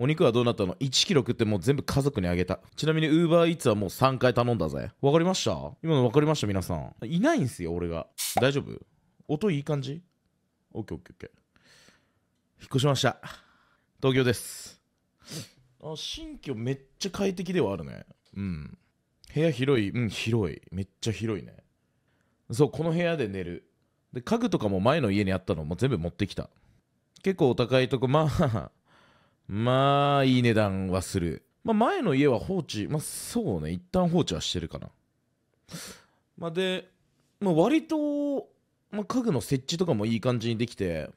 お肉はどうなったの ?1 キロ食ってもう全部家族にあげた。ちなみに Uber Eats はもう3回頼んだぜ。わかりました今のわかりました皆さん。いないんすよ、俺が。大丈夫音いい感じ ?OKOKOK。引っ越しました。東京です。あ新居めっちゃ快適ではあるね。うん。部屋広い。うん、広い。めっちゃ広いね。そう、この部屋で寝る。で、家具とかも前の家にあったのも全部持ってきた。結構お高いとこ、まあまあいい値段はする、まあ、前の家は放置まあそうね一旦放置はしてるかなまあで、まあ、割と、まあ、家具の設置とかもいい感じにできて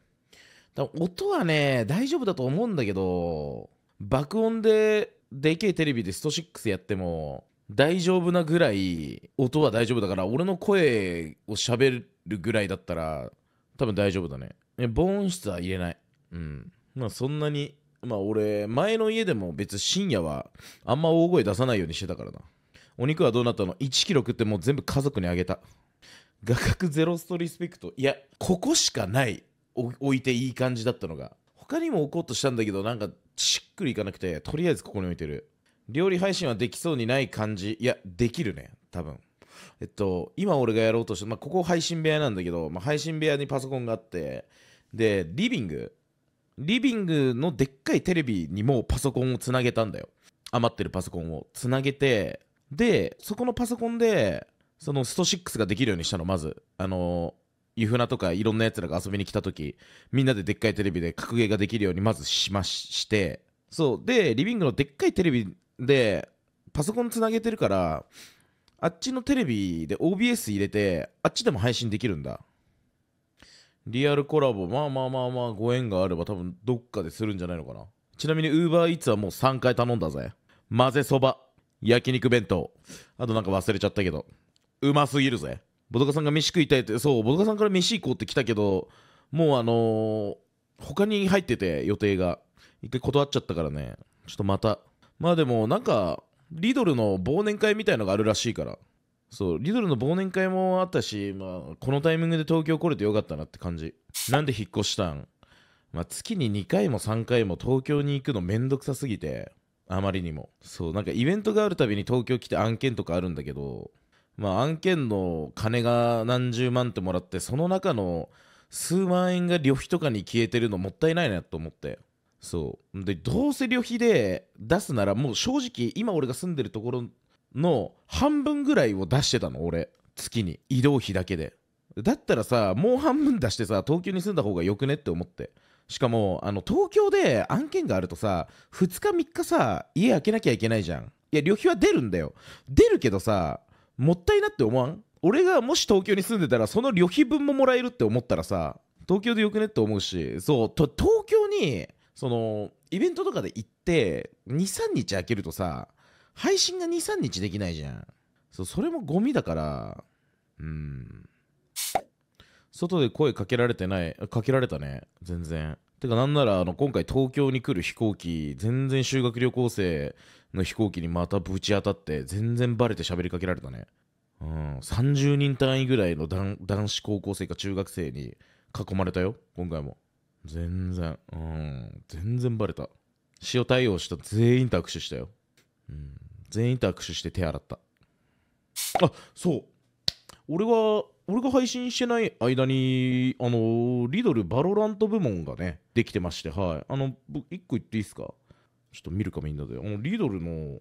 多分音はね大丈夫だと思うんだけど爆音ででけえテレビでスト6やっても大丈夫なぐらい音は大丈夫だから俺の声を喋るぐらいだったら多分大丈夫だね防音室は入れないうんまあそんなにまあ俺前の家でも別深夜はあんま大声出さないようにしてたからなお肉はどうなったの1キロ食ってもう全部家族にあげた画角ゼロストリスペクトいやここしかない置いていい感じだったのが他にも置こうとしたんだけどなんかしっくりいかなくてとりあえずここに置いてる料理配信はできそうにない感じいやできるね多分えっと今俺がやろうとしてまあここ配信部屋なんだけど、まあ、配信部屋にパソコンがあってでリビングリビングのでっかいテレビにもパソコンをつなげたんだよ余ってるパソコンをつなげてでそこのパソコンでそのスト6ができるようにしたのまずあの湯ユフナとかいろんなやつらが遊びに来た時みんなででっかいテレビで格ゲーができるようにまずしましてそうでリビングのでっかいテレビでパソコンつなげてるからあっちのテレビで OBS 入れてあっちでも配信できるんだリアルコラボ、まあまあまあまあ、ご縁があれば多分どっかでするんじゃないのかな。ちなみにウーバーイーツはもう3回頼んだぜ。混ぜそば、焼肉弁当。あとなんか忘れちゃったけど、うますぎるぜ。ボドカさんが飯食いたいって、そう、ボドカさんから飯行こうって来たけど、もうあのー、他に入ってて予定が。一回断っちゃったからね。ちょっとまた。まあでもなんか、リドルの忘年会みたいのがあるらしいから、そうリドルの忘年会もあったし、まあ、このタイミングで東京来れてよかったなって感じなんで引っ越したん、まあ、月に2回も3回も東京に行くのめんどくさすぎてあまりにもそうなんかイベントがあるたびに東京来て案件とかあるんだけどまあ案件の金が何十万ってもらってその中の数万円が旅費とかに消えてるのもったいないなと思ってそうでどうせ旅費で出すならもう正直今俺が住んでるところの半分ぐらいを出してたの俺月に移動費だけでだったらさもう半分出してさ東京に住んだ方がよくねって思ってしかもあの東京で案件があるとさ2日3日さ家開けなきゃいけないじゃんいや旅費は出るんだよ出るけどさもったいなって思わん俺がもし東京に住んでたらその旅費分ももらえるって思ったらさ東京でよくねって思うしそうと東京にそのイベントとかで行って23日開けるとさ配信が23日できないじゃんそうそれもゴミだからうん外で声かけられてないかけられたね全然てかなんならあの今回東京に来る飛行機全然修学旅行生の飛行機にまたぶち当たって全然バレて喋りかけられたねうん30人単位ぐらいの男子高校生か中学生に囲まれたよ今回も全然うん全然バレた塩対応した全員と握手したよ全員と握手して手洗ったあそう俺が俺が配信してない間にあのリドルバロラント部門がねできてましてはいあの僕1個言っていいですかちょっと見るかみんなであのリドルの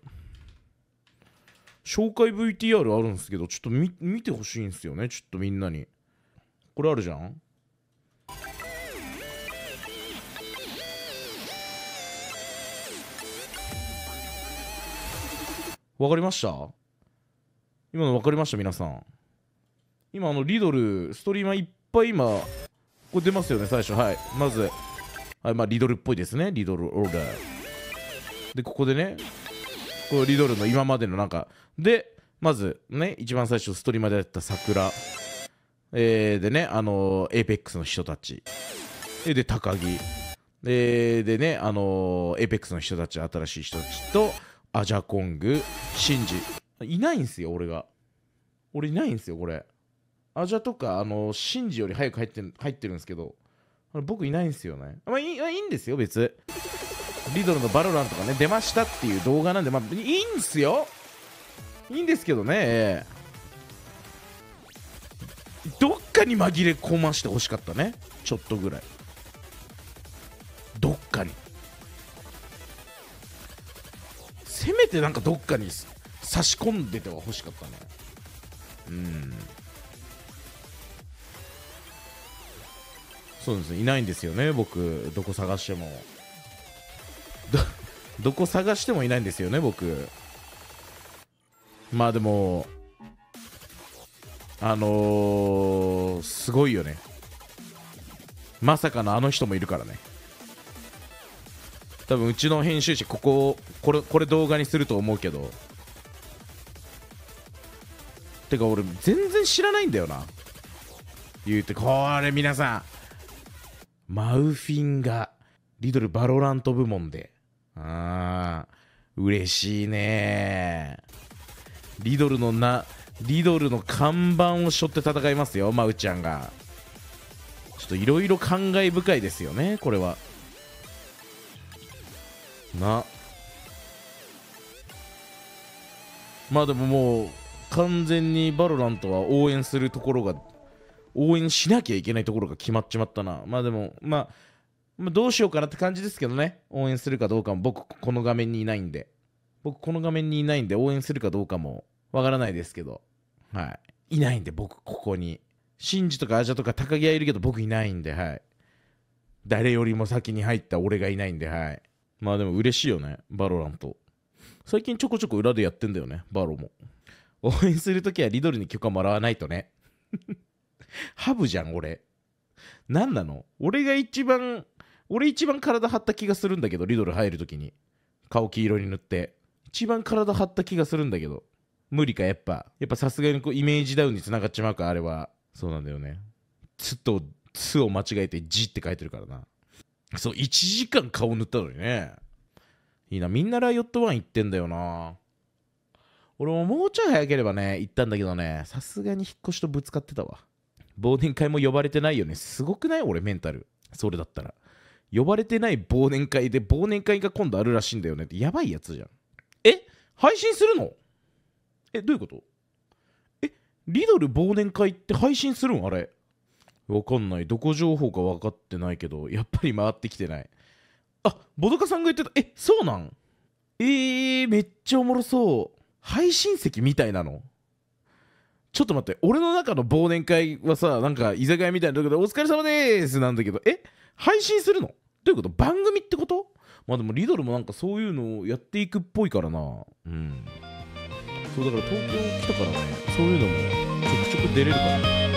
紹介 VTR あるんですけどちょっと見てほしいんですよねちょっとみんなにこれあるじゃん分かりました今の分かりました皆さん。今あのリドル、ストリーマーいっぱい今、これ出ますよね、最初。はい。まず、はい、まあリドルっぽいですね。リドルオーダー。で、ここでね、こうリドルの今までの中で、まずね、一番最初ストリーマーでやった桜。えー、でね、あのー、エイペックスの人たち。で、で高木。えー、でね、あのー、エイペックスの人たち、新しい人たちと、アジャコングシンジいないんすよ俺が俺いないんすよこれアジャとかあのシンジより早く入って入ってるんですけど僕いないんすよねまあいいいいんですよ別リドルのバロランとかね出ましたっていう動画なんでまあいいんすよいいんですけどねどっかに紛れ込ましてほしかったねちょっとぐらいどっかにせめてなんかどっかに差し込んでては欲しかったねうんそうですねいないんですよね僕どこ探してもどこ探してもいないんですよね僕まあでもあのー、すごいよねまさかのあの人もいるからね多分うちの編集者こここれこれ動画にすると思うけどてか俺全然知らないんだよな言うてこれ皆さんマウフィンがリドルバロラント部門でうー嬉しいねリドルのなリドルの看板を背負って戦いますよマウちゃんがちょっといろいろ感慨深いですよねこれは。なまあでももう完全にバロラントは応援するところが応援しなきゃいけないところが決まっちまったなまあでもまあ、まあ、どうしようかなって感じですけどね応援するかどうかも僕この画面にいないんで僕この画面にいないんで応援するかどうかもわからないですけどはいいないんで僕ここにシンジとかアジャとか高木はいるけど僕いないんではい誰よりも先に入った俺がいないんではいまあでも嬉しいよね、バロラント。最近ちょこちょこ裏でやってんだよね、バロも。応援するときはリドルに許可もらわないとね。ハブじゃん、俺。何なの俺が一番、俺一番体張った気がするんだけど、リドル入るときに。顔黄色に塗って。一番体張った気がするんだけど。無理か、やっぱ。やっぱさすがにこうイメージダウンにつながっちまうか、あれは。そうなんだよね。つと、つを間違えて、じって書いてるからな。そう、1時間顔塗ったのにね。いいな、みんなライオットワン行ってんだよな。俺ももうちょい早ければね、行ったんだけどね、さすがに引っ越しとぶつかってたわ。忘年会も呼ばれてないよね。すごくない俺メンタル。それだったら。呼ばれてない忘年会で忘年会が今度あるらしいんだよねってやばいやつじゃん。え配信するのえどういうことえリドル忘年会って配信するんあれわかんない。どこ情報か分かってないけど、やっぱり回ってきてない。あ、ボドカさんが言ってた。え、そうなんえー、めっちゃおもろそう。配信席みたいなのちょっと待って、俺の中の忘年会はさ、なんか居酒屋みたいなとこでお疲れ様でーすなんだけど、え配信するのどういうこと番組ってことまあでもリドルもなんかそういうのをやっていくっぽいからな。うん。そうだから東京来たからね、そういうのもちょくちょく出れるからね。